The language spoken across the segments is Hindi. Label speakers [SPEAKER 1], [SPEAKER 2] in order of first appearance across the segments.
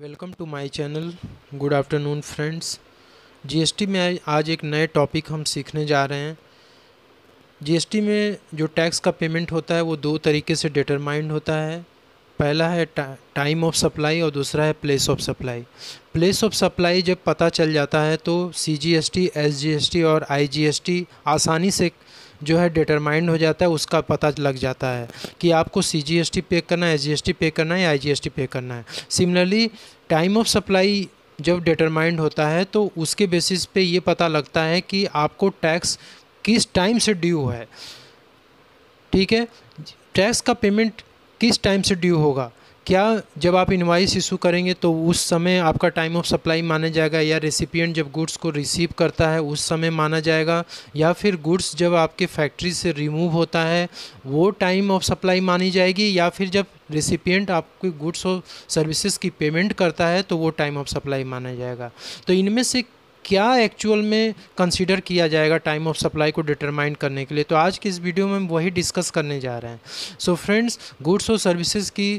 [SPEAKER 1] welcome to my channel good afternoon friends GST में आज एक नए टॉपिक हम सीखने जा रहे हैं जीएसटी में जो टैक्स का पेमेंट होता है वो दो तरीके से डिटरमाइंड होता है पहला है टा, टाइम ऑफ सप्लाई और दूसरा है place of supply place of supply जब पता चल जाता है तो C G S T S G S T और आई जी एस टी आसानी से जो है डिटरमाइंड हो जाता है उसका पता लग जाता है कि आपको सी जी एस टी पे करना है S G S T pay करना है या आई जी एस टी पे करना है सिमिलरली टाइम ऑफ सप्लाई जब डिटरमाइंड होता है तो उसके बेसिस पे ये पता लगता है कि आपको टैक्स किस टाइम से ड्यू है ठीक है टैक्स का पेमेंट किस टाइम से ड्यू होगा क्या जब आप इन्वाइस इशू करेंगे तो उस समय आपका टाइम ऑफ सप्लाई माना जाएगा या रेसिपिएंट जब गुड्स को रिसीव करता है उस समय माना जाएगा या फिर गुड्स जब आपके फैक्ट्री से रिमूव होता है वो टाइम ऑफ सप्लाई मानी जाएगी या फिर जब रेसिपियंट आपके गुड्स और सर्विसेज की पेमेंट करता है तो वो टाइम ऑफ सप्लाई माना जाएगा तो इनमें से क्या एक्चुअल में कंसिडर किया जाएगा टाइम ऑफ सप्लाई को डिटरमाइन करने के लिए तो आज की इस वीडियो में हम वही डिस्कस करने जा रहे हैं सो फ्रेंड्स गुड्स और सर्विसेज की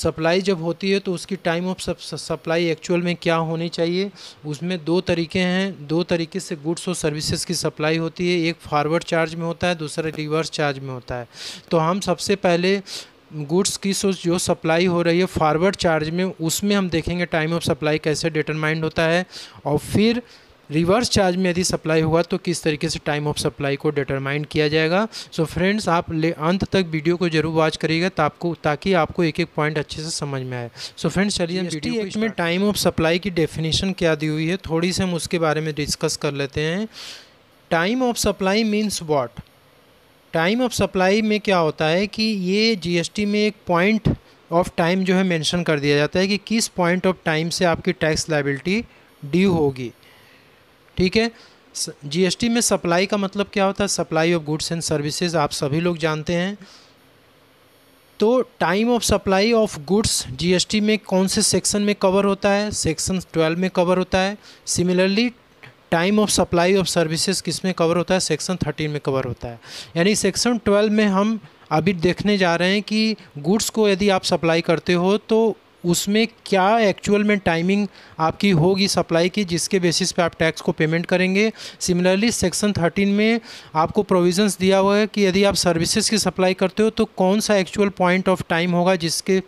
[SPEAKER 1] सप्लाई जब होती है तो उसकी टाइम ऑफ सप्लाई एक्चुअल में क्या होनी चाहिए उसमें दो तरीके हैं दो तरीके से गुड्स और सर्विसेज की सप्लाई होती है एक फॉरवर्ड चार्ज में होता है दूसरा रिवर्स चार्ज में होता है तो हम सबसे पहले गुड्स की सो जो सप्लाई हो रही है फॉरवर्ड चार्ज में उसमें हम देखेंगे टाइम ऑफ सप्लाई कैसे डिटरमाइंड होता है और फिर रिवर्स चार्ज में यदि सप्लाई हुआ तो किस तरीके से टाइम ऑफ सप्लाई को डिटरमाइन किया जाएगा सो so फ्रेंड्स आप ले अंत तक वीडियो को जरूर वॉच करिएगा ताकि ताकि आपको एक एक पॉइंट अच्छे से समझ में आए सो फ्रेंड्स चलिए वीडियो एक्ट में टाइम ऑफ सप्लाई की डेफिनेशन क्या दी हुई है थोड़ी सी हम उसके बारे में डिस्कस कर लेते हैं time of supply means what time of supply में क्या होता है कि ये जी में एक पॉइंट ऑफ टाइम जो है मैंशन कर दिया जाता है कि किस पॉइंट ऑफ टाइम से आपकी टैक्स लाइबिलिटी ड्यू होगी ठीक है जीएसटी में सप्लाई का मतलब क्या होता है supply of goods and services आप सभी लोग जानते हैं तो time of supply of goods GST में कौन से सेक्शन में कवर होता है सेक्शन ट्वेल्व में कवर होता है similarly time of supply of services किस में कवर होता है सेक्शन थर्टीन में कवर होता है यानी सेक्शन ट्वेल्व में हम अभी देखने जा रहे हैं कि गुड्स को यदि आप सप्लाई करते हो तो उसमें क्या एक्चुअल में टाइमिंग आपकी होगी सप्लाई की जिसके बेसिस पे आप टैक्स को पेमेंट करेंगे सिमिलरली सेक्शन थर्टीन में आपको प्रोविजंस दिया हुआ है कि यदि आप सर्विसेज की सप्लाई करते हो तो कौन सा एक्चुअल पॉइंट ऑफ टाइम होगा जिसके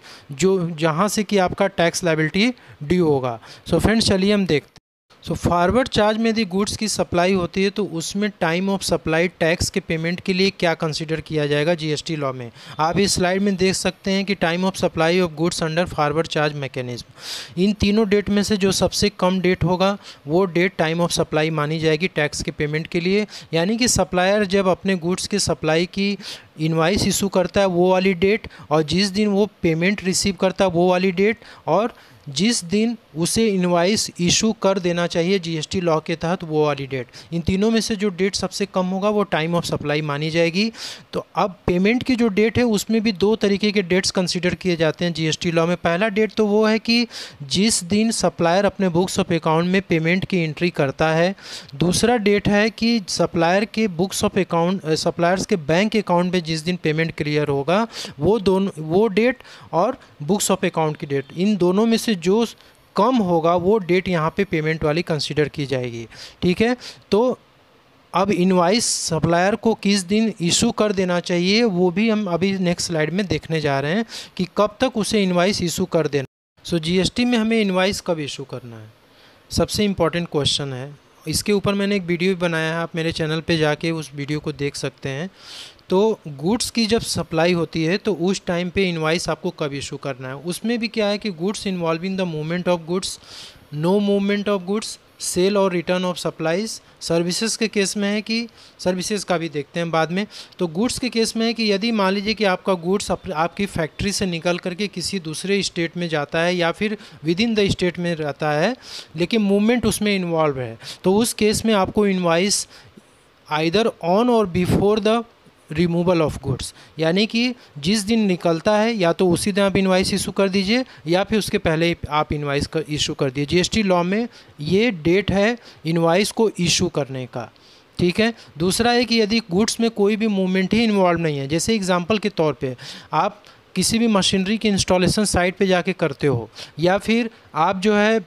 [SPEAKER 1] जो जहाँ से कि आपका टैक्स लाइबिलिटी ड्यू होगा सो फ्रेंड्स चलिए हम देखते सो फॉरवर्ड चार्ज में यदि गुड्स की सप्लाई होती है तो उसमें टाइम ऑफ सप्लाई टैक्स के पेमेंट के लिए क्या कंसिडर किया जाएगा जीएसटी लॉ में आप इस स्लाइड में देख सकते हैं कि time of supply of goods under forward charge mechanism इन तीनों डेट में से जो सबसे कम डेट होगा वो डेट टाइम ऑफ सप्लाई मानी जाएगी टैक्स के पेमेंट के लिए यानी कि सप्लायर जब अपने गुड्स की सप्लाई की इनवाइस इशू करता है वो वाली डेट और जिस दिन वो पेमेंट रिसीव करता है वो वाली डेट और जिस दिन उसे इनवाइस इशू कर देना चाहिए जीएसटी लॉ के तहत वो वाली डेट इन तीनों में से जो डेट सबसे कम होगा वो टाइम ऑफ सप्लाई मानी जाएगी तो अब पेमेंट की जो डेट है उसमें भी दो तरीके के डेट्स कंसिडर किए जाते हैं जीएसटी लॉ में पहला डेट तो वो है कि जिस दिन सप्लायर अपने बुक्स ऑफ अकाउंट में पेमेंट की एंट्री करता है दूसरा डेट है कि सप्लायर के बुक्स ऑफ अकाउंट सप्लायर्स के बैंक अकाउंट में जिस दिन पेमेंट क्लियर होगा वो दोनों वो डेट और बुक्स ऑफ अकाउंट की डेट इन दोनों में से जो कम होगा वो डेट यहाँ पे पेमेंट वाली कंसिडर की जाएगी ठीक है तो अब इनवाइस सप्लायर को किस दिन इशू कर देना चाहिए वो भी हम अभी नेक्स्ट स्लाइड में देखने जा रहे हैं कि कब तक उसे इनवाइस इशू कर देना सो so, जीएसटी में हमें इनवाइस कब इशू करना है सबसे इम्पॉर्टेंट क्वेश्चन है इसके ऊपर मैंने एक वीडियो भी बनाया है आप मेरे चैनल पे जाके उस वीडियो को देख सकते हैं तो गुड्स की जब सप्लाई होती है तो उस टाइम पे इनवाइस आपको कब इशू करना है उसमें भी क्या है कि goods involving the movement of goods no movement of goods sale और रिटर्न ऑफ सप्लाइज सर्विसेज के केस में है कि सर्विसेज का भी देखते हैं बाद में तो गुड्स के केस में है कि यदि मान लीजिए कि आपका गुड्स आप, आपकी फैक्ट्री से निकल करके किसी दूसरे स्टेट में जाता है या फिर विद इन द स्टेट में रहता है लेकिन मूवमेंट उसमें इन्वॉल्व है तो उस केस में आपको इन्वाइस आइदर ऑन और before the removal of goods यानी कि जिस दिन निकलता है या तो उसी दिन आप इन्वाइस इशू कर दीजिए या फिर उसके पहले आप इन्वाइस कर इशू कर दीजिए जीएसटी लॉ में ये डेट है इन्वाइस को इशू करने का ठीक है दूसरा है कि यदि गुड्स में कोई भी मूवमेंट ही इन्वॉल्व नहीं है जैसे एग्जाम्पल के तौर पर आप किसी भी मशीनरी की इंस्टॉलेशन साइट पे जाके करते हो या फिर आप जो है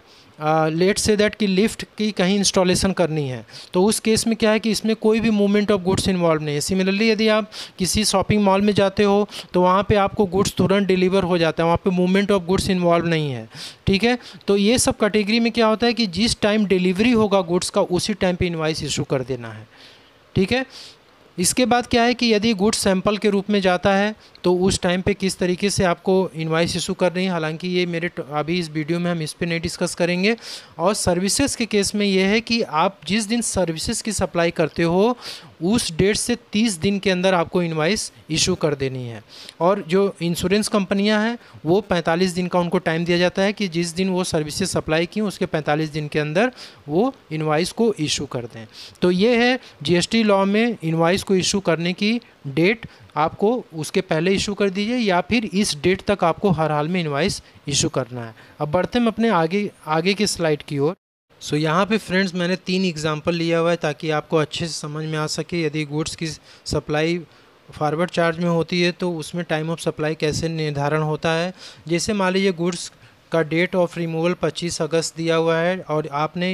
[SPEAKER 1] लेट से दैट कि लिफ्ट की कहीं इंस्टॉलेशन करनी है तो उस केस में क्या है कि इसमें कोई भी मूवमेंट ऑफ गुड्स इन्वॉल्व नहीं है सिमिलरली यदि आप किसी शॉपिंग मॉल में जाते हो तो वहाँ पे आपको गुड्स तुरंत डिलीवर हो जाता है वहाँ पे मूवमेंट ऑफ गुड्स इन्वॉल्व नहीं है ठीक है तो ये सब कैटेगरी में क्या होता है कि जिस टाइम डिलीवरी होगा गुड्स का उसी टाइम पर इन्वाइस इशू कर देना है ठीक है इसके बाद क्या है कि यदि गुड्स सैंपल के रूप में जाता है तो उस टाइम पे किस तरीके से आपको इन्वाइस इशू करनी है हालांकि ये मेरे अभी इस वीडियो में हम इस पर नहीं डिस्कस करेंगे और सर्विसेज के केस में ये है कि आप जिस दिन सर्विसेज की सप्लाई करते हो उस डेट से 30 दिन के अंदर आपको इनवाइस इशू कर देनी है और जो इंश्योरेंस कंपनियां हैं वो 45 दिन का उनको टाइम दिया जाता है कि जिस दिन वो सर्विसेज सप्लाई की उसके 45 दिन के अंदर वो इनवाइस को इशू कर दें तो ये है जीएसटी लॉ में इनवाइस को इशू करने की डेट आपको उसके पहले इशू कर दीजिए या फिर इस डेट तक आपको हर हाल में इन्वाइस इशू करना है अब बढ़ते हम अपने आगे आगे के स्लाइड की ओर सो so, यहाँ पे फ्रेंड्स मैंने तीन एग्जांपल लिया हुआ है ताकि आपको अच्छे से समझ में आ सके यदि गुड्स की सप्लाई फारवर्ड चार्ज में होती है तो उसमें टाइम ऑफ सप्लाई कैसे निर्धारण होता है जैसे मान लीजिए गुड्स का डेट ऑफ रिमूवल 25 अगस्त दिया हुआ है और आपने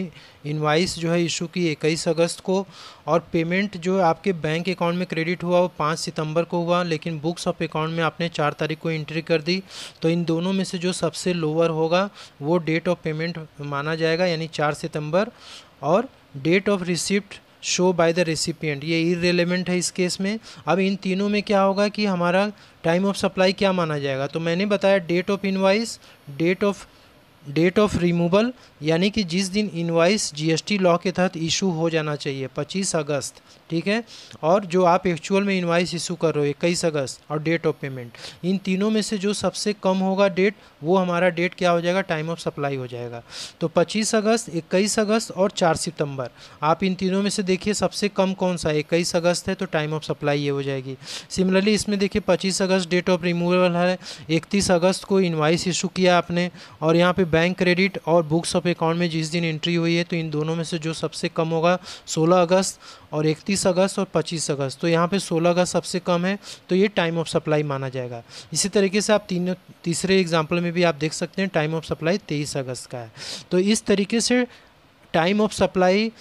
[SPEAKER 1] इनवाइस जो है इशू की इक्कीस अगस्त को और पेमेंट जो आपके बैंक अकाउंट में क्रेडिट हुआ वो पाँच सितंबर को हुआ लेकिन बुक्स ऑफ अकाउंट में आपने चार तारीख को एंट्री कर दी तो इन दोनों में से जो सबसे लोअर होगा वो डेट ऑफ पेमेंट माना जाएगा यानी चार सितम्बर और date of receipt show by the recipient ये इरेलीवेंट है इस केस में अब इन तीनों में क्या होगा कि हमारा टाइम ऑफ सप्लाई क्या माना जाएगा तो मैंने बताया date of invoice date of date of removal यानी कि जिस दिन इनवाइस जीएसटी लॉ के तहत इशू हो जाना चाहिए 25 अगस्त ठीक है और जो आप एक्चुअल में इन्वाइस इशू कर रहे हो इक्कीस अगस्त और डेट ऑफ पेमेंट इन तीनों में से जो सबसे कम होगा डेट वो हमारा डेट क्या हो जाएगा टाइम ऑफ सप्लाई हो जाएगा तो 25 अगस्त 21 अगस्त और 4 सितंबर आप इन तीनों में से देखिए सबसे कम कौन सा है 21 अगस्त है तो टाइम ऑफ सप्लाई ये हो जाएगी सिमिलरली इसमें देखिए 25 अगस्त डेट ऑफ रिमूवल है इकतीस अगस्त को इन्वाइस इशू किया आपने और यहाँ पर बैंक क्रेडिट और बुक्स ऑफ अकाउंट में जिस दिन एंट्री हुई है तो इन दोनों में से जो सबसे कम होगा सोलह अगस्त और इकतीस बीस अगस्त और पच्चीस अगस्त तो यहाँ पे सोलह अगस्त सबसे कम है तो ये टाइम ऑफ सप्लाई माना जाएगा इसी तरीके से आप तीन तीसरे एग्जाम्पल में भी आप देख सकते हैं टाइम ऑफ सप्लाई तेईस अगस्त का है तो इस तरीके से टाइम ऑफ सप्लाई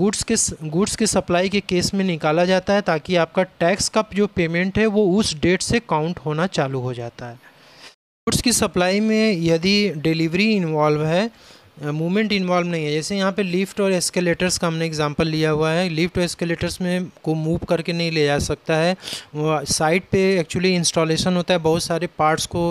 [SPEAKER 1] गुड्स के गुड्स के सप्लाई के केस में निकाला जाता है ताकि आपका टैक्स का जो पेमेंट है वो उस डेट से काउंट होना चालू हो जाता है गुड्स की सप्लाई में यदि डिलीवरी इन्वॉल्व है मूवमेंट इन्वॉल्व नहीं है जैसे यहाँ पे लिफ्ट और एस्केलेटर्स का हमने एग्जांपल लिया हुआ है लिफ्ट और एस्केलेटर्स में को मूव करके नहीं ले जा सकता है साइट पे एक्चुअली इंस्टॉलेशन होता है बहुत सारे पार्ट्स को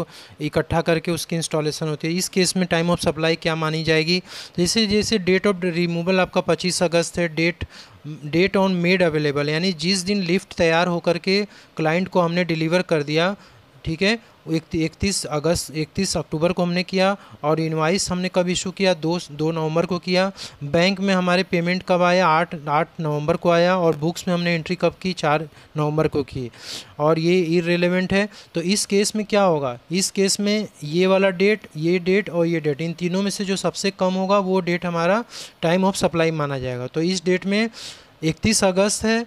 [SPEAKER 1] इकट्ठा करके उसकी इंस्टॉलेशन होती है इस केस में टाइम ऑफ सप्लाई क्या मानी जाएगी जैसे जैसे डेट ऑफ रिमूवल आपका पच्चीस अगस्त है date date on made available यानी जिस दिन लिफ्ट तैयार होकर के क्लाइंट को हमने डिलीवर कर दिया ठीक है इकतीस अगस्त इकतीस अक्टूबर को हमने किया और इनवाइस हमने कब इशू किया दो दो नवंबर को किया बैंक में हमारे पेमेंट कब आया आठ आठ नवंबर को आया और बुक्स में हमने एंट्री कब की चार नवंबर को की और ये इरेलीवेंट है तो इस केस में क्या होगा इस केस में ये वाला डेट ये डेट और ये डेट इन तीनों में से जो सबसे कम होगा वो डेट हमारा टाइम ऑफ सप्लाई माना जाएगा तो इस डेट में इकतीस अगस्त है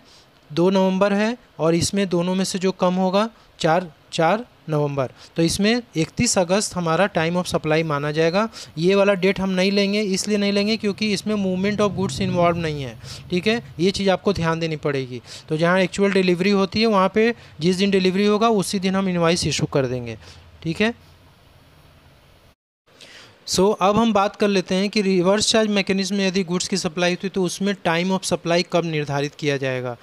[SPEAKER 1] दो नवंबर है और इसमें दोनों में से जो कम होगा चार चार नवंबर तो इसमें 31 अगस्त हमारा टाइम ऑफ सप्लाई माना जाएगा ये वाला डेट हम नहीं लेंगे इसलिए नहीं लेंगे क्योंकि इसमें मूवमेंट ऑफ गुड्स इन्वॉल्व नहीं है ठीक है ये चीज़ आपको ध्यान देनी पड़ेगी तो जहाँ एक्चुअल डिलीवरी होती है वहाँ पर जिस दिन डिलीवरी होगा उसी दिन हम इन्वाइस इशू कर देंगे ठीक है सो so, अब हम बात कर लेते हैं कि रिवर्स चार्ज मैकेनिज्म यदि गुड्स की सप्लाई होती तो उसमें टाइम ऑफ सप्लाई कब निर्धारित किया जाएगा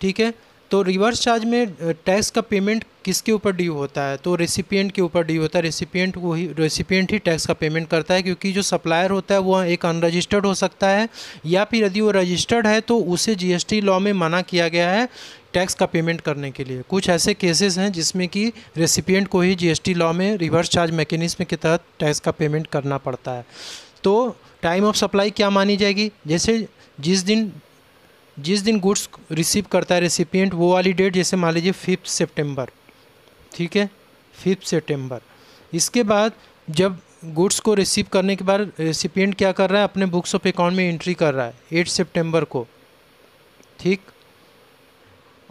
[SPEAKER 1] ठीक है तो रिवर्स चार्ज में टैक्स का पेमेंट किसके ऊपर ड्यू होता है तो रेसिपियंट के ऊपर ड्यू होता है रेसिपियंट वही रेसिपियंट ही टैक्स का पेमेंट करता है क्योंकि जो सप्लायर होता है वो एक अनरजिस्टर्ड हो सकता है या फिर यदि वो रजिस्टर्ड है तो उसे जीएसटी लॉ में मना किया गया है टैक्स का पेमेंट करने के लिए कुछ ऐसे केसेस हैं जिसमें कि रेसिपियंट को ही जी लॉ में रिवर्स चार्ज मैकेनिज्म के तहत टैक्स का पेमेंट करना पड़ता है तो टाइम ऑफ सप्लाई क्या मानी जाएगी जैसे जिस दिन जिस दिन गुड्स रिसीव करता है रेसिपियंट वो वाली डेट जैसे मान लीजिए फिफ्थ सेप्टेम्बर ठीक है फिफ्थ सेप्टेम्बर इसके बाद जब गुड्स को रिसीव करने के बाद रेसिपियंट क्या कर रहा है अपने बुक्स ऑफ अकाउंट में एंट्री कर रहा है एट सेप्टेम्बर को ठीक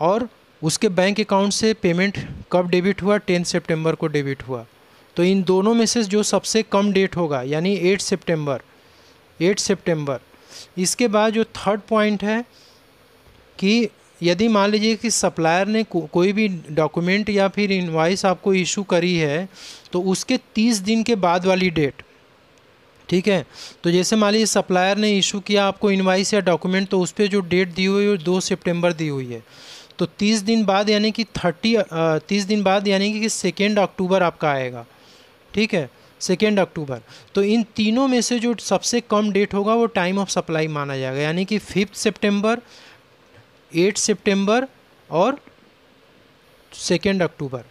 [SPEAKER 1] और उसके बैंक अकाउंट से पेमेंट कब डेबिट हुआ टेंथ सेप्टेम्बर को डेबिट हुआ तो इन दोनों में से जो सबसे कम डेट होगा यानी एट सेप्टेम्बर एट सेप्टेम्बर इसके बाद जो थर्ड पॉइंट है कि यदि मान लीजिए कि सप्लायर ने को, कोई भी डॉक्यूमेंट या फिर इनवाइस आपको इशू करी है तो उसके तीस दिन के बाद वाली डेट ठीक है तो जैसे मान लीजिए सप्लायर ने इशू किया आपको इनवाइस या डॉक्यूमेंट तो उस पर जो डेट दी हुई है दो सितंबर दी हुई है तो तीस दिन बाद यानी कि थर्टी तीस दिन बाद यानी कि सेकेंड अक्टूबर आपका आएगा ठीक है सेकेंड अक्टूबर तो इन तीनों में से जो सबसे कम डेट होगा वो टाइम ऑफ सप्लाई माना जाएगा यानी कि फिफ्थ सेप्टेम्बर एट सितंबर और सेकेंड अक्टूबर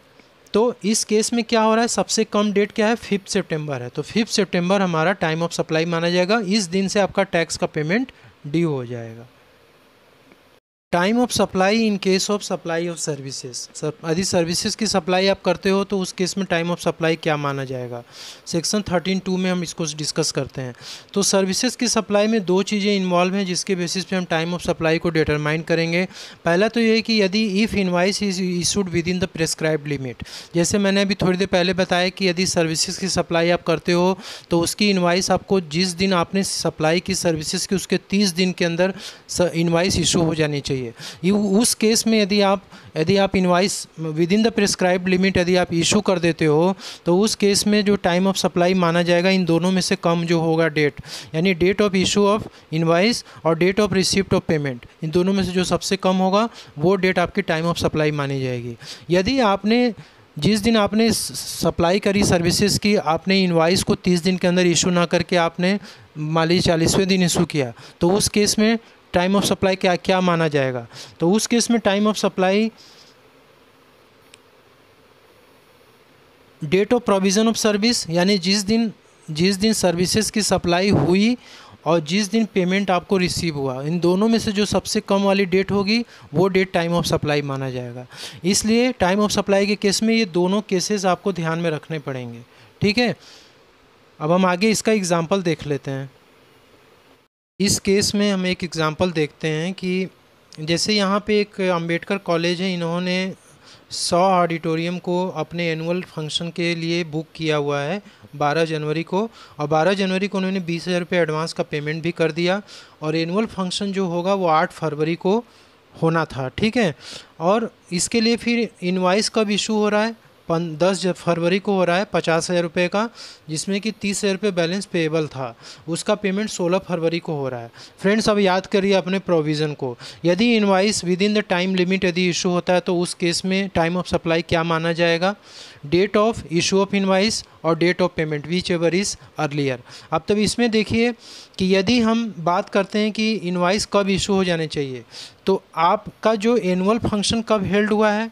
[SPEAKER 1] तो इस केस में क्या हो रहा है सबसे कम डेट क्या है फिफ्थ सितंबर है तो फिफ्थ सितंबर हमारा टाइम ऑफ सप्लाई माना जाएगा इस दिन से आपका टैक्स का पेमेंट ड्यू हो जाएगा time of supply in case of supply of services sir यदि सर्विसेज की सप्लाई आप करते हो तो उस केस में टाइम ऑफ सप्लाई क्या माना जाएगा सेक्शन थर्टीन टू में हम इसको डिस्कस करते हैं तो सर्विसेज की सप्लाई में दो चीज़ें इन्वॉल्व हैं जिसके बेसिस पे हम टाइम ऑफ सप्लाई को डिटरमाइन करेंगे पहला तो ये कि यदि if invoice is issued within the prescribe limit जैसे मैंने अभी थोड़ी देर पहले बताया कि यदि सर्विसेज की सप्लाई आप करते हो तो उसकी इन्वाइस आपको जिस दिन आपने सप्लाई की सर्विसेज की उसके तीस दिन के अंदर इन्वाइस इशू हो जानी चाहिए चाहिए उस केस में यदि आप यदि आप invoice within the prescribe limit यदि आप इशू कर देते हो तो उस केस में जो टाइम ऑफ सप्लाई माना जाएगा इन दोनों में से कम जो होगा डेट यानी date of issue of invoice और date of receipt of payment इन दोनों में से जो सबसे कम होगा वो डेट आपकी टाइम ऑफ सप्लाई मानी जाएगी यदि आपने जिस दिन आपने सप्लाई करी सर्विसेज की आपने इन्वाइस को 30 दिन के अंदर इशू ना करके आपने मान लीजिए चालीसवें दिन इशू किया तो उस केस में टाइम ऑफ सप्लाई क्या क्या माना जाएगा तो उस केस में time of supply date of provision of service यानी जिस दिन जिस दिन सर्विसेज की सप्लाई हुई और जिस दिन पेमेंट आपको रिसीव हुआ इन दोनों में से जो सबसे कम वाली डेट होगी वो डेट टाइम ऑफ सप्लाई माना जाएगा इसलिए टाइम ऑफ सप्लाई के केस में ये दोनों केसेस आपको ध्यान में रखने पड़ेंगे ठीक है अब हम आगे इसका एग्ज़ाम्पल देख लेते हैं इस केस में हम एक एग्ज़ाम्पल देखते हैं कि जैसे यहाँ पे एक अंबेडकर कॉलेज है इन्होंने सौ ऑडिटोरियम को अपने एनुअल फंक्शन के लिए बुक किया हुआ है 12 जनवरी को और 12 जनवरी को उन्होंने बीस हज़ार रुपये एडवांस का पेमेंट भी कर दिया और एनुअल फंक्शन जो होगा वो आठ फरवरी को होना था ठीक है और इसके लिए फिर इन्वाइस कब इशू हो रहा है पन दस फरवरी को हो रहा है पचास हज़ार रुपये का जिसमें कि तीस हज़ार रुपये बैलेंस पेएबल था उसका पेमेंट सोलह फरवरी को हो रहा है फ्रेंड्स अब याद करिए अपने प्रोविज़न को यदि invoice within the time limit यदि इशू होता है तो उस केस में टाइम ऑफ सप्लाई क्या माना जाएगा date of issue of invoice और date of payment whichever is earlier अब तब इसमें देखिए कि यदि हम बात करते हैं कि इनवाइस कब इशू हो जाने चाहिए तो आपका जो एनुअल फंक्शन कब हेल्ड हुआ है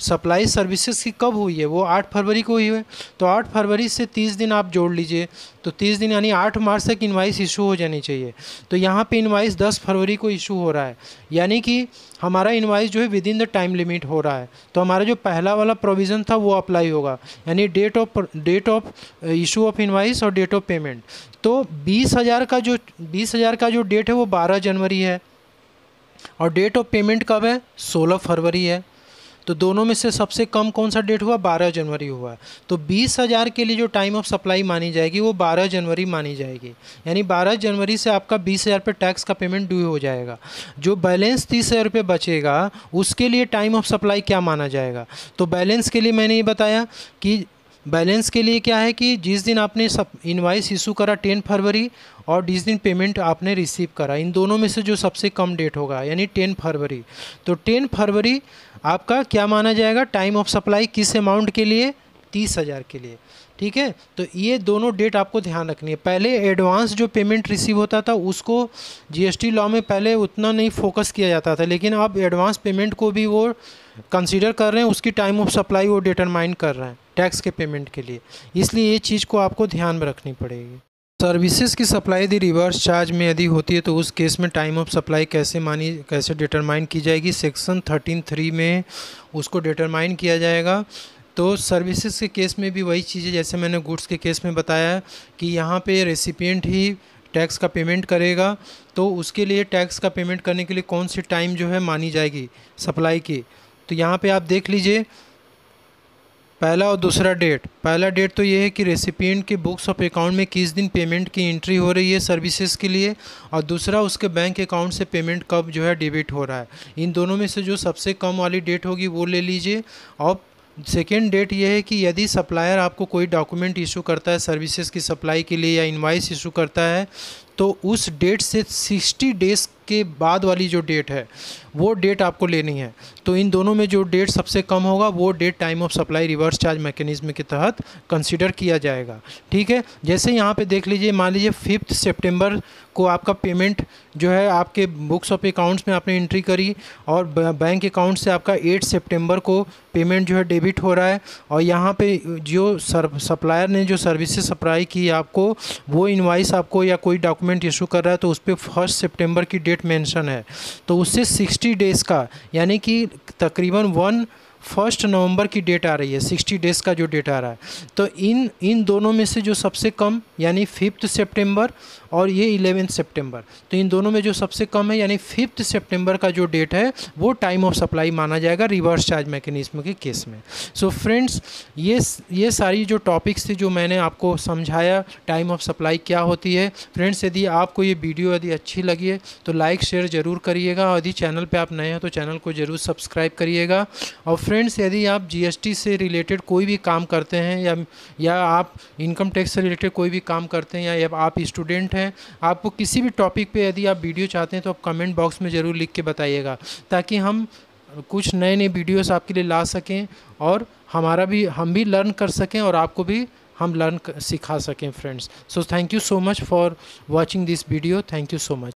[SPEAKER 1] सप्लाई सर्विसेज की कब हुई है वो आठ फरवरी को हुई है तो आठ फरवरी से तीस दिन आप जोड़ लीजिए तो तीस दिन यानी आठ मार्च तक इन्वाइस इशू हो जानी चाहिए तो यहाँ पे इनवाइस दस फरवरी को इशू हो रहा है यानी कि हमारा इन्वाइस जो है within the time limit हो रहा है तो हमारा जो पहला वाला प्रोविज़न था वो अप्लाई होगा यानी date of date of issue of invoice और डेट ऑफ पेमेंट तो बीस हज़ार का जो बीस हज़ार का जो डेट है वो बारह जनवरी है और डेट ऑफ पेमेंट कब है सोलह फरवरी है तो दोनों में से सबसे कम कौन सा डेट हुआ बारह जनवरी हुआ तो बीस हज़ार के लिए जो टाइम ऑफ सप्लाई मानी जाएगी वो बारह जनवरी मानी जाएगी यानी बारह जनवरी से आपका बीस हज़ार रुपये टैक्स का पेमेंट ड्यू हो जाएगा जो बैलेंस तीस हज़ार रुपये बचेगा उसके लिए टाइम ऑफ सप्लाई क्या माना जाएगा तो बैलेंस के लिए मैंने ये बताया कि बैलेंस के लिए क्या है कि जिस दिन आपने सब इन्वाइस इशू करा टेन फरवरी और जिस दिन पेमेंट आपने रिसीव करा इन दोनों में से जो सबसे कम डेट होगा यानी टेन फरवरी तो टेन फरवरी आपका क्या माना जाएगा टाइम ऑफ सप्लाई किस अमाउंट के लिए तीस हज़ार के लिए ठीक है तो ये दोनों डेट आपको ध्यान रखनी है पहले एडवांस जो पेमेंट रिसीव होता था उसको जीएसटी लॉ में पहले उतना नहीं फोकस किया जाता था लेकिन अब एडवांस पेमेंट को भी वो कंसीडर कर रहे हैं उसकी टाइम ऑफ सप्लाई वो डिटरमाइन कर रहे हैं टैक्स के पेमेंट के लिए इसलिए ये चीज़ को आपको ध्यान में रखनी पड़ेगी सर्विसेज की सप्लाई यदि रिवर्स चार्ज में यदि होती है तो उस केस में टाइम ऑफ सप्लाई कैसे मानी कैसे डिटरमाइन की जाएगी सेक्शन थर्टीन थ्री में उसको डिटरमाइन किया जाएगा तो सर्विसेज के केस में भी वही चीज़ें जैसे मैंने गुड्स के केस में बताया कि यहाँ पे रेसिपियंट ही टैक्स का पेमेंट करेगा तो उसके लिए टैक्स का पेमेंट करने के लिए कौन सी टाइम जो है मानी जाएगी सप्लाई की तो यहाँ पर आप देख लीजिए पहला और दूसरा डेट पहला डेट तो ये है कि रेसिपिएंट के बुक्स ऑफ अकाउंट में किस दिन पेमेंट की एंट्री हो रही है सर्विसेज के लिए और दूसरा उसके बैंक अकाउंट से पेमेंट कब जो है डेबिट हो रहा है इन दोनों में से जो सबसे कम वाली डेट होगी वो ले लीजिए और सेकेंड डेट ये है कि यदि सप्लायर आपको कोई डॉक्यूमेंट इशू करता है सर्विसेज की सप्लाई के लिए या इन्वाइस इशू करता है तो उस डेट से 60 डेज़ के बाद वाली जो डेट है वो डेट आपको लेनी है तो इन दोनों में जो डेट सबसे कम होगा वो date time of supply reverse charge mechanism के तहत कंसिडर किया जाएगा ठीक है जैसे यहाँ पे देख लीजिए मान लीजिए फिफ्थ सितंबर को आपका पेमेंट जो है आपके बुक्स ऑफ अकाउंट्स में आपने एंट्री करी और बैंक अकाउंट से आपका एट सेप्टेम्बर को पेमेंट जो है डेबिट हो रहा है और यहाँ पर जो सर सप्लायर ने जो सर्विसेज सप्लाई की आपको वो इन्वाइस आपको या कोई डॉक्यूमेंट डॉक्यूमेंट इशू कर रहा है तो उस पर फर्स्ट सेप्टेम्बर की डेट मैंशन है तो उससे सिक्सटी डेज़ का यानी कि तकरीबन वन फर्स्ट नवंबर की डेट आ रही है सिक्सटी डेज़ का जो डेट आ रहा है तो इन इन दोनों में से जो सबसे कम यानी फिफ्थ सितंबर और ये इलेवेंथ सितंबर तो इन दोनों में जो सबसे कम है यानी फिफ्थ सितंबर का जो डेट है वो टाइम ऑफ सप्लाई माना जाएगा रिवर्स चार्ज मैकेनिज्म के केस में सो so फ्रेंड्स ये ये सारी जो टॉपिक्स थी जो मैंने आपको समझाया टाइम ऑफ सप्लाई क्या होती है फ्रेंड्स यदि आपको ये वीडियो यदि अच्छी लगी है तो लाइक शेयर ज़रूर करिएगा और यदि चैनल पर आप नए हैं तो चैनल को ज़रूर सब्सक्राइब करिएगा और फ्रेंड्स यदि आप जीएसटी से रिलेटेड कोई भी काम करते हैं या या आप इनकम टैक्स से रिलेटेड कोई भी काम करते हैं या आप स्टूडेंट हैं आपको किसी भी टॉपिक पे यदि आप वीडियो चाहते हैं तो आप कमेंट बॉक्स में ज़रूर लिख के बताइएगा ताकि हम कुछ नए नए वीडियोस आपके लिए ला सकें और हमारा भी हम भी लर्न कर सकें और आपको भी हम लर्न सिखा सकें friends so thank you so much for watching this video thank you so much